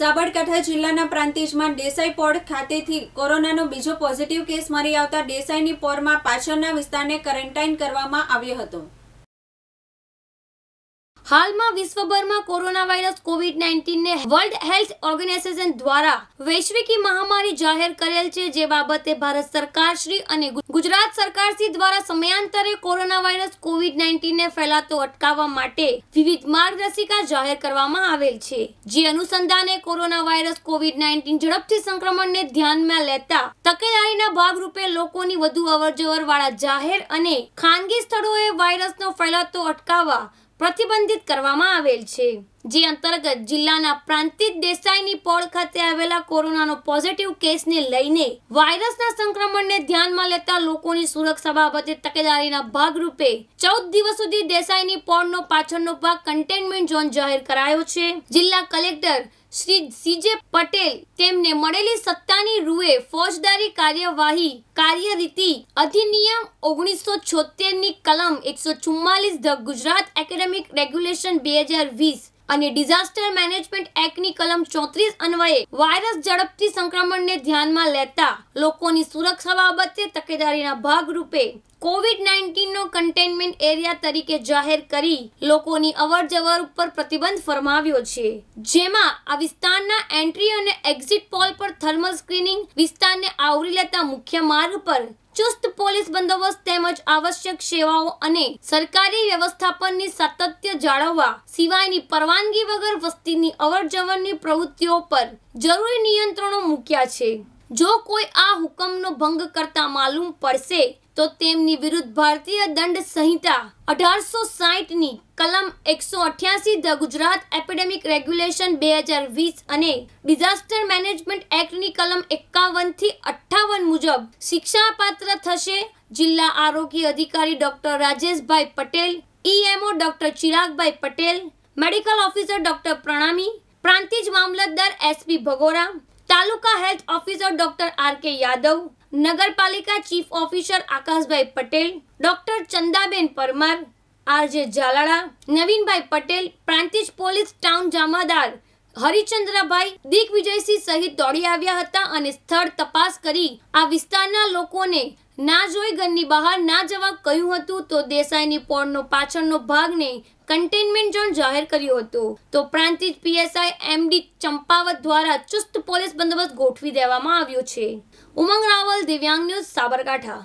સાબરકાંઠા જિલ્લાના પ્રાંતિજમાં દેસાઈ પોડ ખાતેથી કોરોનાનો બીજો પોઝિટિવ કેસ મળી આવતા દેસાઈની પોરમાં પાછળના વિસ્તારને ક્વોરન્ટાઇન કરવામાં આવ્યો હતો હાલમાં વિશ્વભરમાં કોરોના વાયરસ કોવિડ નાઇન્ટીનને વર્લ્ડ હેલ્થ ઓર્ગેનાઇઝેશન દ્વારા વૈશ્વિકી મહામારી જાહેર કરેલ છે જે બાબતે ભારત સરકારશ્રી અને ગુજરાત સરકારશ્રી દ્વારા સમયાંતરે કોરોના વાયરસ કોવિડ નાઇન્ટીનને ફેલાતો અટકાવવા માટે વિવિધ માર્ગદર્શિકા જાહેર કરવામાં આવેલ છે જે અનુસંધાને કોરોના વાયરસ કોવિડ નાઇન્ટીન ઝડપથી સંક્રમણને ધ્યાનમાં લેતા તકેદારીના ભાગરૂપે લોકોની વધુ અવરજવર વાળા જાહેર અને ખાનગી સ્થળોએ વાયરસનો ફેલાતો અટકાવવા પ્રતિબંધિત કરવામાં આવેલ છે જે અંતર્ગત જિલ્લાના પ્રાંતિક દેસાઈની પોળ ખાતે આવેલા કોરોનાનો પોઝિટિવ કેસને લઈને વાયરસના સંક્રમણને ધ્યાનમાં લેતા લોકોની સુરક્ષા બાબતે તકેદારીના ભાગરૂપે ચૌદ દિવસ સુધી દેસાઈની પોળનો પાછળનો ભાગ કન્ટેનમેન્ટ ઝોન જાહેર કરાયો છે જિલ્લા કલેક્ટર શ્રી સીજે પટેલ તેમને મળેલી સત્તાની રૂએ ફોજદારી કાર્યવાહી કાર્યરીતિ અધિનિયમ ઓગણીસો છોતેરની કલમ એકસો ચુમ્માલીસ ધ ગુજરાત એકેડેમિક રેગ્યુલેશન બે હજાર વીસ અને ડિઝાસ્ટર મેનેજમેન્ટ એક્ટની કલમ ચોત્રીસ અન્વયે વાયરસ ઝડપથી સંક્રમણને ધ્યાનમાં લેતા લોકોની સુરક્ષા બાબતે તકેદારીના ભાગરૂપે કોવિડ નાઇન્ટીનનો કન્ટેનમેન્ટ એરિયા તરીકે જાહેર કરી લોકોની અવર જવર ઉપર પ્રતિબંધ ફરમાવ્યો છે જેમાં આ વિસ્તારના એન્ટ્રી અને એક્ઝિટ પોલ પર થર્મલ સ્ક્રીનિંગ વિસ્તારને આવરી લેતા મુખ્ય માર્ગ પર ચુસ્ત પોલીસ બંદોબસ્ત તેમજ આવશ્યક સેવાઓ અને સરકારી વ્યવસ્થાપનની સાતત્ય જાળવવા સિવાયની પરવાનગી વગર વસ્તીની અવરજવરની પ્રવૃત્તિઓ પર જરૂરી નિયંત્રણો મૂક્યા છે જો કોઈ આ હુકમનો ભંગ કરતા માલુમ પડશે તો તેમની વિરુદ્ધ ભારતીય દંડ સંહિતા અઢારસો સાહીઠની કલમ એકસો અઠ્યાસી ધ ગુજરાત એપેડેમિક રેગ્યુલેશન બે હજાર વીસ અને ડિઝાસ્ટર મેનેજમેન્ટ એક્ટની કલમ એકાવનથી અઠ્ઠાવન મુજબ શિક્ષાપાત્ર થશે જિલ્લા આરોગ્ય અધિકારી doctor Rajeshbhai Patel EMO doctor Chiragbhai Patel medical officer doctor Pranami Prantij મામલતદાર SP Bhagora taluka health officer doctor R K Yadav નગરપાલિકા chief officer Akashbhai Patel doctor Chandaben Parmar RJ ઝાલાળા નવીનભાઈ પટેલ પ્રાંતિજ પોલીસ ટાઉન જામાદાર હરિચંદ્રભાઈ દિગ્વિજયસિંહ સહિત દોડી આવ્યા હતા અને સ્થળ તપાસ કરી આ વિસ્તારના લોકોને ના જોઈ ઘરની બહાર ના જવા કહ્યું હતું તો દેસાઈની પોળનો પાછળનો ભાગને કન્ટેનમેન્ટ ઝોન જાહેર કર્યો હતો તો પ્રાંતિજ પીએસઆઈ એમડી ચંપાવત દ્વારા ચુસ્ત પોલીસ બંદોબસ્ત ગોઠવી દેવામાં આવ્યો છે ઉમંગ રાવલ દિવ્યાંગ ન્યૂઝ સાબરકાંઠા